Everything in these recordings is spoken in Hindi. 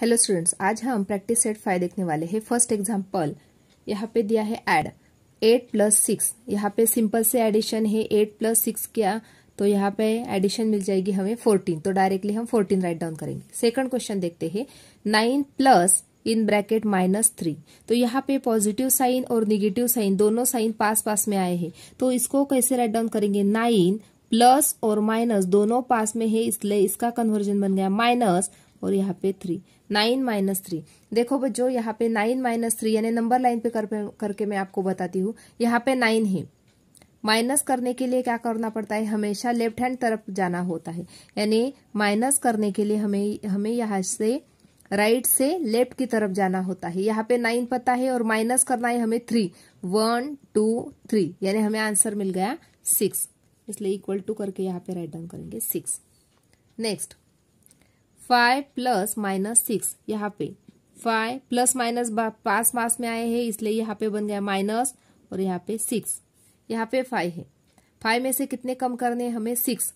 हेलो स्टूडेंट्स आज हम प्रैक्टिस सेट फाइव देखने वाले हैं फर्स्ट एग्जांपल यहाँ पे दिया है ऐड एट प्लस सिक्स यहाँ पे सिंपल से एडिशन है एट प्लस सिक्स क्या तो यहाँ पे एडिशन मिल जाएगी हमें फोर्टीन तो डायरेक्टली हम फोर्टीन राइट डाउन करेंगे सेकंड क्वेश्चन देखते हैं nine plus in bracket minus three तो यहाँ पे पॉजिटिव साइन और निगेटिव साइन दोनों साइन पास पास में आए हैं तो इसको कैसे राइट डाउन करेंगे नाइन प्लस और माइनस दोनों पास में है इसलिए इसका कन्वर्जन बन गया माइनस और यहाँ पे थ्री नाइन माइनस थ्री देखो बच्चों यहाँ पे नाइन माइनस थ्री यानी नंबर लाइन पे कर, करके मैं आपको बताती हूँ यहाँ पे नाइन है माइनस करने के लिए क्या करना पड़ता है हमेशा लेफ्ट हैंड तरफ जाना होता है यानी माइनस करने के लिए हमें हमें यहाँ से राइट से लेफ्ट की तरफ जाना होता है यहाँ पे नाइन पता है और माइनस करना है हमें थ्री वन टू थ्री यानी हमें आंसर मिल गया सिक्स इसलिए इक्वल टू करके यहाँ पे राइट डाउन करेंगे six next five plus minus six यहाँ पे फाइव प्लस माइनस पास मास में आए हैं इसलिए यहाँ पे बन गया माइनस और यहाँ पे सिक्स यहाँ पे फाइव है फाइव में से कितने कम करने हमें सिक्स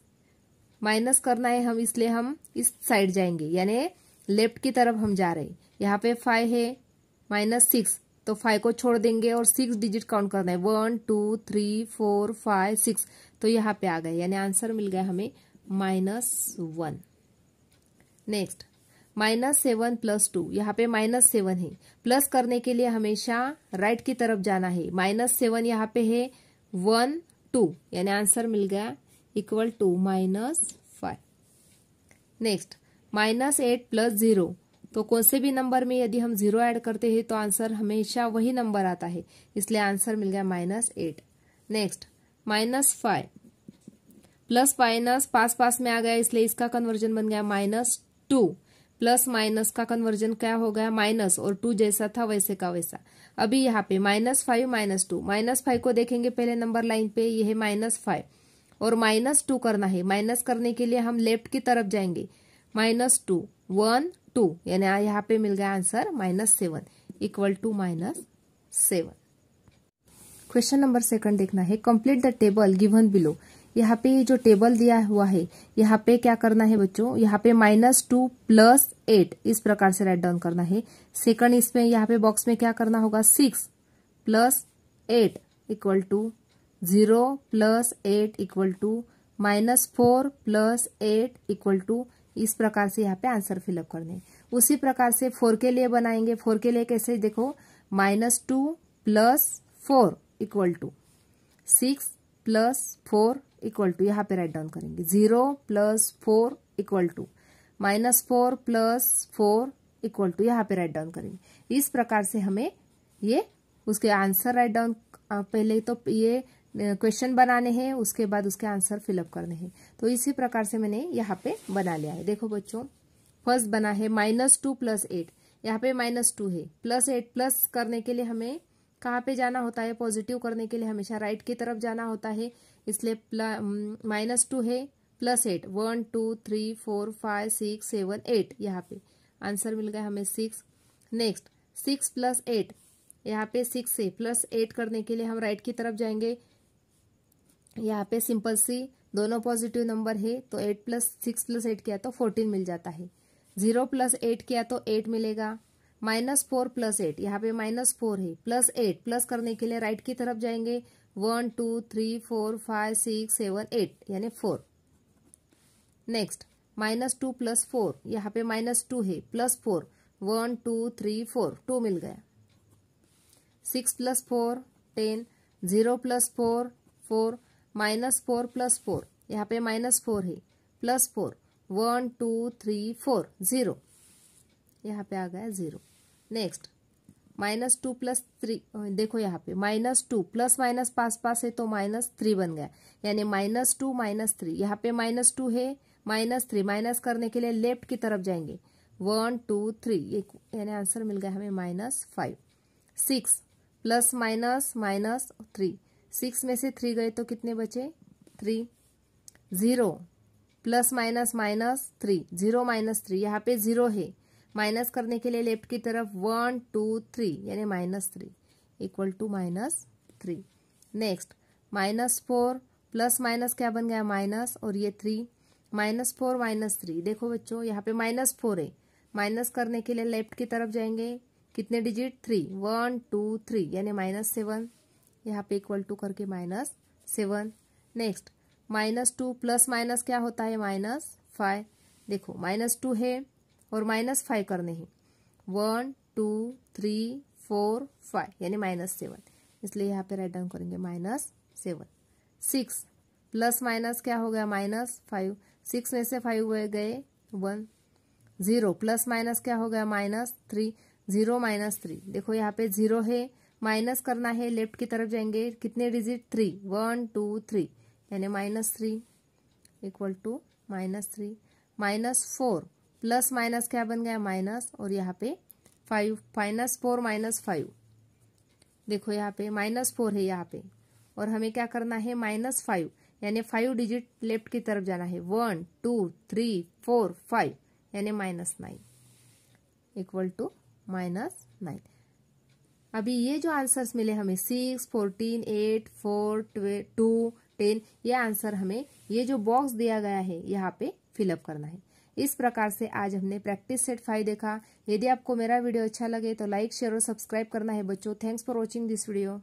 माइनस करना है हम इसलिए हम इस साइड जाएंगे यानी लेफ्ट की तरफ हम जा रहे हैं यहाँ पे फाइव है माइनस सिक्स तो फाइव को छोड़ देंगे और सिक्स डिजिट काउंट करना है one two three four five six तो यहाँ पे आ गए यानी आंसर मिल गया हमें minus one next minus seven plus two यहाँ पे माइनस सेवन है प्लस करने के लिए हमेशा राइट की तरफ जाना है माइनस सेवन यहाँ पे है वन टू यानी आंसर मिल गया equal to minus five next minus eight plus zero तो कौन से भी नंबर में यदि हम जीरो ऐड करते हैं तो आंसर हमेशा वही नंबर आता है इसलिए आंसर मिल गया minus eight next minus five plus minus पास पास में आ गया इसलिए इसका कन्वर्जन बन गया माइनस टू प्लस माइनस का कन्वर्जन क्या हो गया माइनस और टू जैसा था वैसे का वैसा अभी यहाँ पे minus five minus two minus five को देखेंगे पहले नंबर लाइन पे ये है माइनस फाइव और माइनस टू करना है माइनस करने के लिए हम लेफ्ट की तरफ जाएंगे माइनस टू वन टू यानी यहाँ पे मिल गया answer minus seven equal to minus seven question number second देखना है complete the table given below यहाँ पे जो टेबल दिया हुआ है यहाँ पे क्या करना है बच्चों यहाँ पे माइनस टू प्लस एट इस प्रकार से राइट डाउन करना है सेकंड इसमें यहाँ पे बॉक्स में क्या करना होगा six plus eight equal to zero plus eight equal to minus four plus eight equal to इस प्रकार से यहाँ पे आंसर फिलअप करने उसी प्रकार से फोर के लिए बनाएंगे फोर के लिए कैसे देखो minus two plus four equal to six plus four equal to यहाँ पे राइट डाउन करेंगे zero plus four equal to minus four plus four equal to यहाँ पे राइट डाउन करेंगे इस प्रकार से हमें ये उसके आंसर राइट डाउन पहले तो ये क्वेश्चन बनाने हैं उसके बाद उसके आंसर फिलअप करने हैं तो इसी प्रकार से मैंने यहाँ पे बना लिया है देखो बच्चों फर्स्ट बना है माइनस टू प्लस एट यहाँ पे माइनस टू है प्लस एट प्लस करने के लिए हमें कहाँ पे जाना होता है पॉजिटिव करने के लिए हमेशा राइट की तरफ जाना होता है इसलिए माइनस टू है plus eight one two three four five six seven eight यहाँ पे आंसर मिल गया हमें six next six plus eight यहाँ पे सिक्स से प्लस एट करने के लिए हम राइट की तरफ जाएंगे यहाँ पे सिंपल सी दोनों पॉजिटिव नंबर है तो eight plus six plus eight किया तो फोर्टीन मिल जाता है जीरो प्लस एट किया तो एट मिलेगा माइनस फोर प्लस एट यहाँ पे माइनस फोर है प्लस एट प्लस करने के लिए राइट की तरफ जाएंगे one two three four five six seven eight यानी four next minus two plus four यहाँ पे माइनस टू है plus four one two three four two मिल गया six plus four ten zero plus four four minus four plus four यहाँ पे माइनस फोर है plus four one two three four zero यहाँ पे आ गया zero next minus two plus three देखो यहाँ पे माइनस टू प्लस माइनस पास पास है तो माइनस थ्री बन गया यानी माइनस टू माइनस थ्री यहाँ पे माइनस टू है माइनस थ्री माइनस करने के लिए लेफ्ट की तरफ जाएंगे वन टू थ्री एक यानी आंसर मिल गया हमें minus five six plus minus minus three six में से थ्री गए तो कितने बचे three zero plus minus minus three zero minus three यहाँ पे जीरो है माइनस करने के लिए लेफ्ट की तरफ वन टू थ्री यानी minus three equal to minus three next minus four plus minus क्या बन गया माइनस और ये three minus four minus three देखो बच्चों यहाँ पे माइनस फोर है माइनस करने के लिए लेफ्ट की तरफ जाएंगे कितने digit three one two three यानी माइनस सेवन यहाँ पे इक्वल टू करके minus seven next minus two plus minus क्या होता है माइनस फाइव देखो माइनस टू है और माइनस फाइव करने हैं one two three four five यानी माइनस सेवन इसलिए यहाँ पे राइट डाउन करेंगे minus seven six plus minus क्या हो गया माइनस फाइव सिक्स में से फाइव हुए गए वन जीरो प्लस माइनस क्या हो गया minus three zero minus three देखो यहाँ पे जीरो है माइनस करना है लेफ्ट की तरफ जाएंगे कितने digit three one two three यानी minus three equal to minus three minus four plus minus क्या बन गया माइनस और यहाँ पे five minus four minus five देखो यहाँ पे माइनस फोर है यहाँ पे और हमें क्या करना है माइनस फाइव यानी फाइव डिजिट लेफ्ट की तरफ जाना है one two three four five यानी minus nine equal to minus nine अभी ये जो आंसर्स मिले हमें six fourteen eight four two ten ये आंसर हमें ये जो बॉक्स दिया गया है यहाँ पे फिलअप करना है इस प्रकार से आज हमने प्रैक्टिस सेट फाइव देखा यदि आपको मेरा वीडियो अच्छा लगे तो लाइक शेयर और सब्सक्राइब करना है बच्चों thanks for watching this video